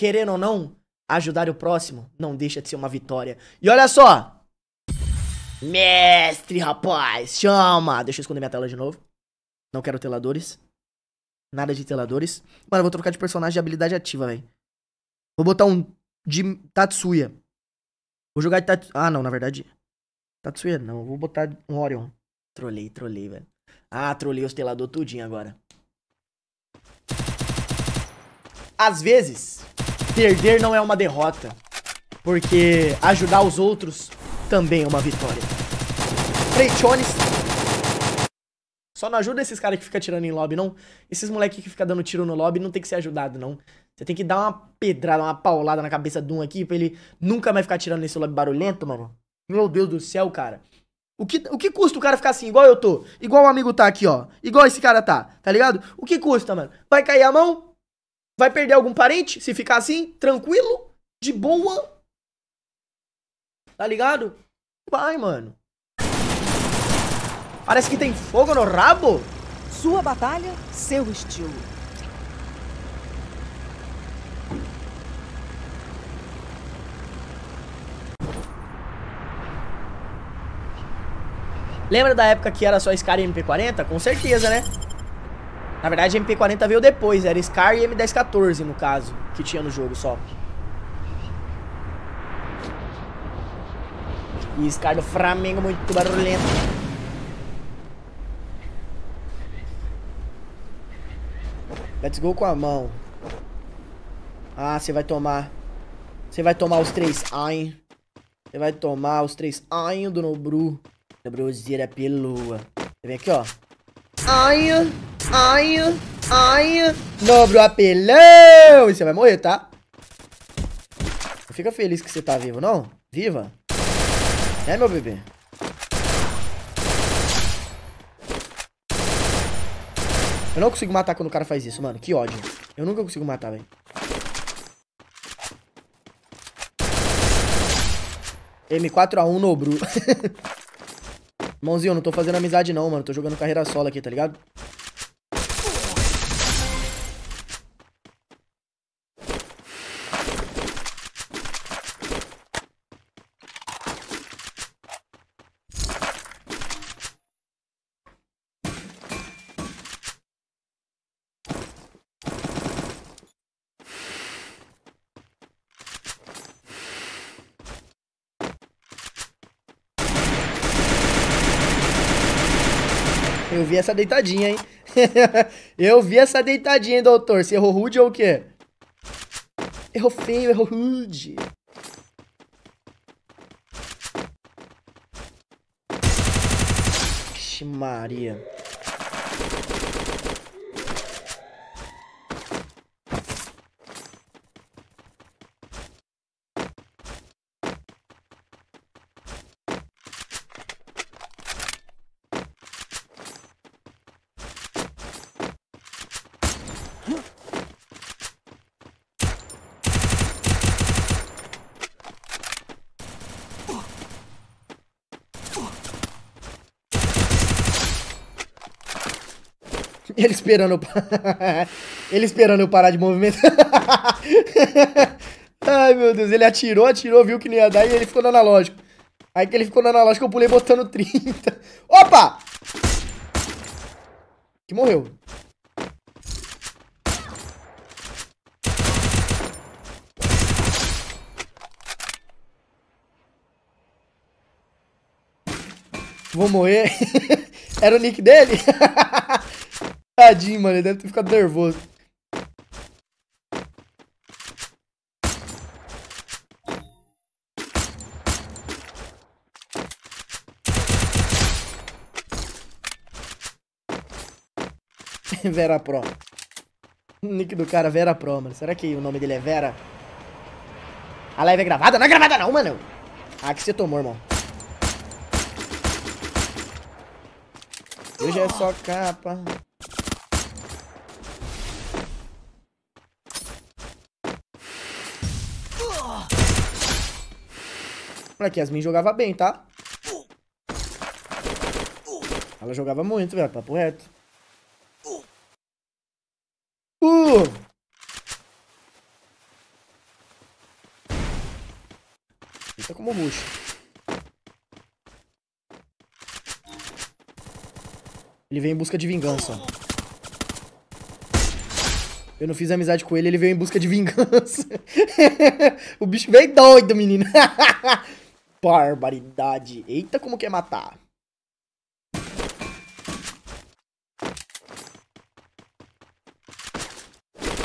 querendo ou não, ajudar o próximo não deixa de ser uma vitória. E olha só! Mestre, rapaz, chama! Deixa eu esconder minha tela de novo. Não quero teladores. Nada de teladores. Mano, eu vou trocar de personagem de habilidade ativa, velho. Vou botar um de Tatsuya. Vou jogar de Tatsuya. Ah, não, na verdade. Tatsuya não. Vou botar um Orion. Trolei, trolei, velho. Ah, trolei os telador tudinho agora. Às vezes, Perder não é uma derrota, porque ajudar os outros também é uma vitória. Freichones. Só não ajuda esses caras que ficam tirando em lobby, não. Esses moleque que fica dando tiro no lobby não tem que ser ajudado, não. Você tem que dar uma pedrada, uma paulada na cabeça de um aqui pra ele nunca mais ficar tirando nesse lobby barulhento, mano. Meu Deus do céu, cara. O que, o que custa o cara ficar assim, igual eu tô? Igual o amigo tá aqui, ó. Igual esse cara tá, tá ligado? O que custa, mano? Vai cair a mão? Vai perder algum parente se ficar assim? Tranquilo? De boa? Tá ligado? Vai, mano. Parece que tem fogo no rabo. Sua batalha, seu estilo. Lembra da época que era só Scar MP40? Com certeza, né? Na verdade, MP40 veio depois, era Scar e M1014 no caso, que tinha no jogo só. E Scar do Flamengo muito barulhento. Let's go com a mão. Ah, você vai tomar. Você vai tomar os três Ain. Você vai tomar os três Ain do Nobru. Nobruzeira é pelua. Você vem aqui, ó. Ai, ai, ai. Dobro apelão. E você vai morrer, tá? Não fica feliz que você tá vivo, não? Viva. É, meu bebê? Eu não consigo matar quando o cara faz isso, mano. Que ódio. Eu nunca consigo matar, velho. M4A1 Nobru Mãozinho, eu não tô fazendo amizade não, mano. Tô jogando carreira solo aqui, tá ligado? Eu vi essa deitadinha, hein? eu vi essa deitadinha, hein, doutor? Você errou rude ou o quê? Errou feio, errou rude. Maria. Ele esperando eu parar. ele esperando eu parar de movimentar. Ai, meu Deus. Ele atirou, atirou, viu que não ia dar e ele ficou no analógico. Aí que ele ficou no analógico, eu pulei botando 30. Opa! Que morreu. Vou morrer. Era o nick dele? Tadinho, mano. Ele deve ter ficado nervoso. Vera Pro. O nick do cara é Vera Pro, mano. Será que o nome dele é Vera? A live é gravada? Não é gravada não, mano. Ah, que você tomou, irmão. Hoje é só capa. Mano, que Yasmin jogava bem, tá? Ela jogava muito, velho. Papo reto. Uh! Eita como bucho. Ele veio em busca de vingança. Eu não fiz amizade com ele, ele veio em busca de vingança. o bicho veio doido, menino. barbaridade. Eita, como quer é matar.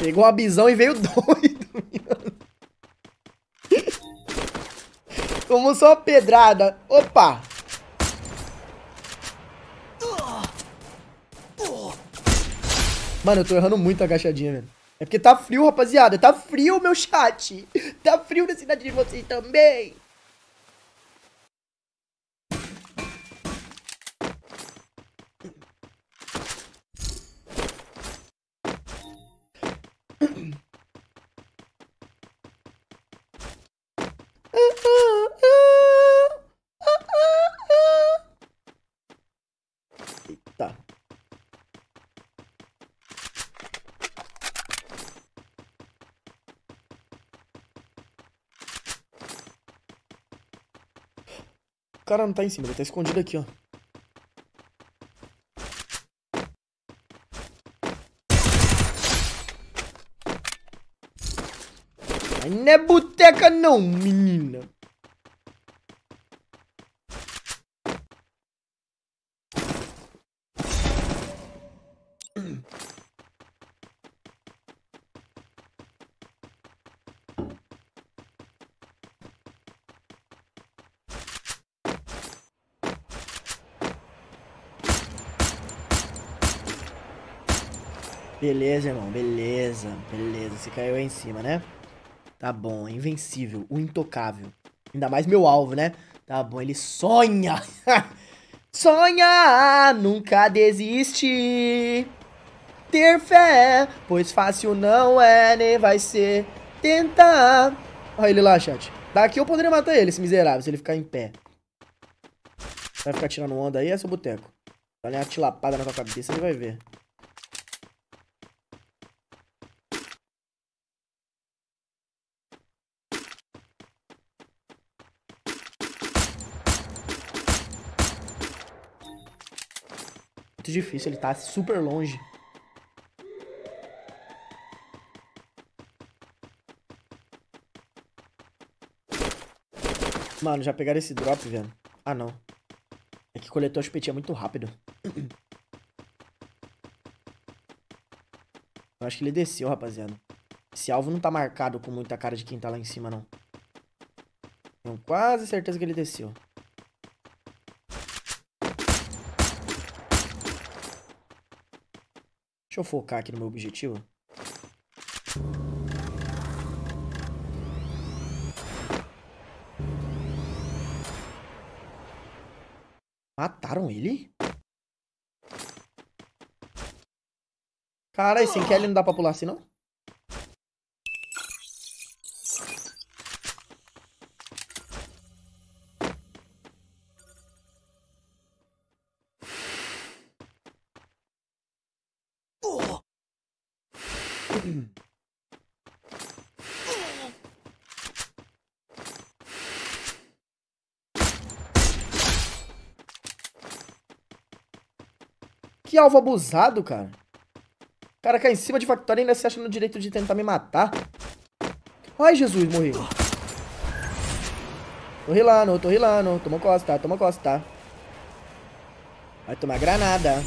Pegou a bisão e veio doido, mano. Tomou só uma pedrada. Opa! Mano, eu tô errando muito a agachadinha, velho. É porque tá frio, rapaziada. Tá frio, meu chat. Tá frio na cidade de vocês também. O cara não tá em cima, ele tá escondido aqui, ó. Aí não é boteca não, menina. Beleza, irmão, beleza, beleza. Você caiu aí em cima, né? Tá bom, invencível, o intocável. Ainda mais meu alvo, né? Tá bom, ele sonha. sonha, nunca desiste. Ter fé, pois fácil não é, nem vai ser. Tentar. Olha ele lá, chat. Daqui eu poderia matar ele, esse miserável, se ele ficar em pé. Vai ficar tirando onda aí, é seu boteco. dar uma tilapada na sua cabeça, ele vai ver. Muito difícil, ele tá super longe. Mano, já pegaram esse drop, velho. Ah, não. É que coletou a chupetinha muito rápido. Eu acho que ele desceu, rapaziada. Esse alvo não tá marcado com muita cara de quem tá lá em cima, não. Tenho quase certeza que ele desceu. Deixa eu focar aqui no meu objetivo. Mataram ele? Caralho, sem Kelly não dá pra pular assim, não? Que alvo abusado, cara. cara cá em cima de Factory ainda se acha no direito de tentar me matar. Ai, Jesus, morri. Tô rilando, tô rilando. Toma costa, toma costa. Vai tomar granada.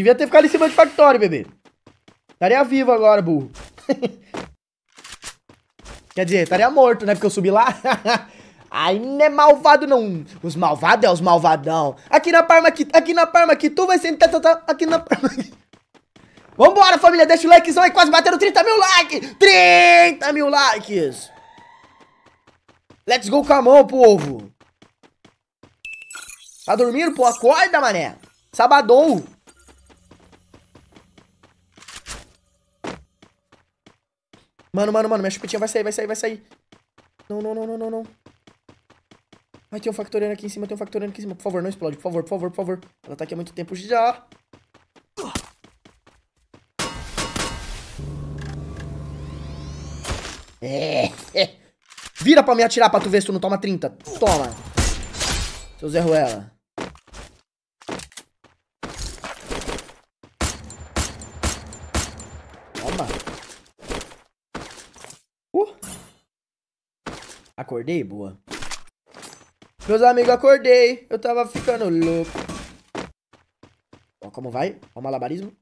Devia ter ficado em cima de Factory, bebê. Estaria vivo agora, burro. Quer dizer, estaria morto, né? Porque eu subi lá. Aí não é malvado, não. Os malvados é os malvadão. Aqui na Parma, aqui, aqui na Parma, aqui. Tu vai sentar, tá, tá, aqui na Parma, Vambora, família. Deixa o likezão aí. Quase bateram 30 mil likes. 30 mil likes. Let's go, mão, povo. Tá dormindo, pô? Acorda, mané. Sabadão. Mano, mano, mano, minha chupetinha vai sair, vai sair, vai sair. Não, não, não, não, não, não. Vai ter um factoriano aqui em cima, tem um factoriano aqui em cima. Por favor, não explode, por favor, por favor, por favor. Ela tá aqui há muito tempo já. É, é. Vira pra me atirar pra tu ver se tu não toma 30. Toma. Seu Zé Ruela. Toma. Acordei? Boa. Meus amigos, acordei. Eu tava ficando louco. Ó, como vai? Ó o malabarismo.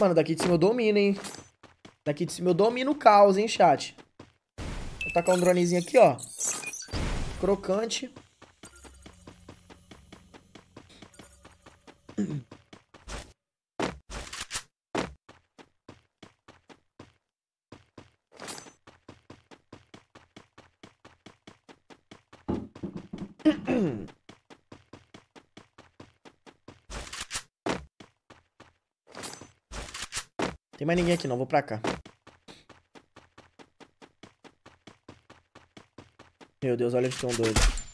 Mano, daqui de cima eu domino, hein? Daqui de cima eu domino o caos, hein, chat? Vou tacar um dronezinho aqui, ó. Crocante. Tem mais ninguém aqui não, vou pra cá. Meu Deus, olha eles estão doidos.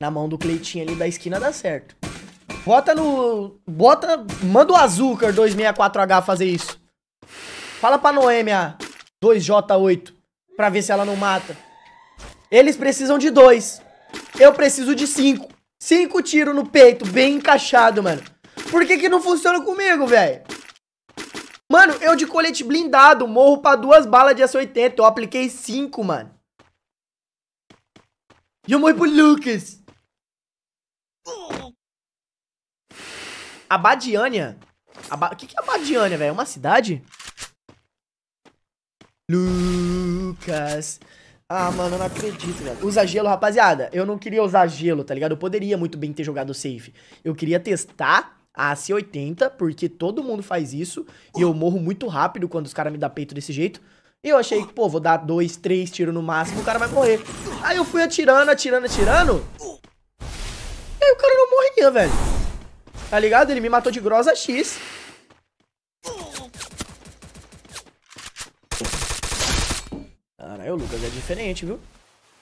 na mão do Cleitinho ali da esquina dá certo. Bota no. Bota. Manda o Azucar 264H fazer isso. Fala pra Noêmia 2J8 pra ver se ela não mata. Eles precisam de dois. Eu preciso de cinco. Cinco tiros no peito, bem encaixado, mano. Por que que não funciona comigo, velho? Mano, eu de colete blindado, morro pra duas balas de S80. Eu apliquei cinco, mano. E eu morri pro Lucas. Abadiânia. Aba... O que, que é Abadiânia, velho? É uma cidade? Lucas. Ah, mano, eu não acredito, velho. Usa gelo, rapaziada. Eu não queria usar gelo, tá ligado? Eu poderia muito bem ter jogado safe. Eu queria testar a c 80 porque todo mundo faz isso. E eu morro muito rápido quando os caras me dão peito desse jeito. E eu achei que, pô, vou dar dois, três tiros no máximo, o cara vai morrer. Aí eu fui atirando, atirando, atirando. E aí o cara não morria, velho. Tá ligado? Ele me matou de grossa X. Caralho, o Lucas é diferente, viu?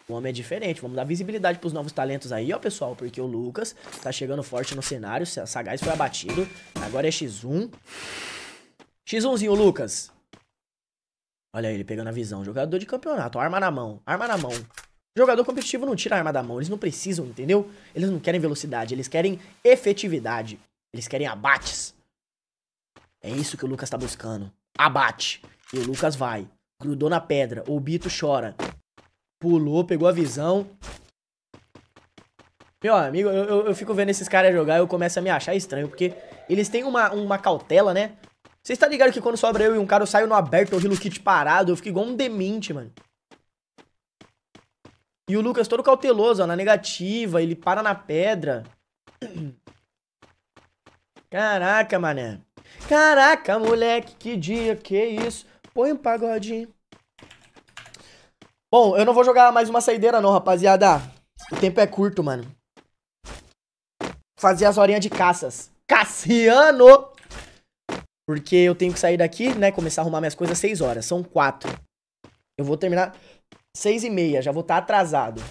O homem é diferente. Vamos dar visibilidade pros novos talentos aí, ó, pessoal. Porque o Lucas tá chegando forte no cenário. Sagaz foi abatido. Agora é X1. X1zinho, Lucas. Olha ele pegando a visão. Jogador de campeonato. Arma na mão. Arma na mão. Jogador competitivo não tira a arma da mão, eles não precisam, entendeu? Eles não querem velocidade, eles querem efetividade. Eles querem abates. É isso que o Lucas tá buscando. Abate. E o Lucas vai. Grudou na pedra. O Bito chora. Pulou, pegou a visão. Meu amigo, eu, eu, eu fico vendo esses caras jogar e eu começo a me achar estranho, porque eles têm uma, uma cautela, né? Você tá ligado que quando sobra eu e um cara, eu saio no aberto, eu rilo kit parado, eu fico igual um demente, mano. E o Lucas todo cauteloso, ó, na negativa, ele para na pedra. Caraca, mané. Caraca, moleque, que dia, que isso. Põe um pagodinho. Bom, eu não vou jogar mais uma saideira não, rapaziada. O tempo é curto, mano. Fazer as horinhas de caças. Cassiano! Porque eu tenho que sair daqui, né, começar a arrumar minhas coisas às 6 horas. São quatro. Eu vou terminar... Seis e meia, já vou estar tá atrasado.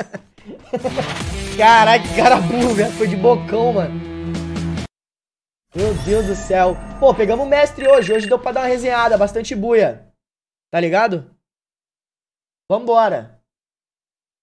Caraca, que cara burro, velho. Foi de bocão, mano. Meu Deus do céu. Pô, pegamos o mestre hoje. Hoje deu pra dar uma resenhada, bastante buia. Tá ligado? Vambora.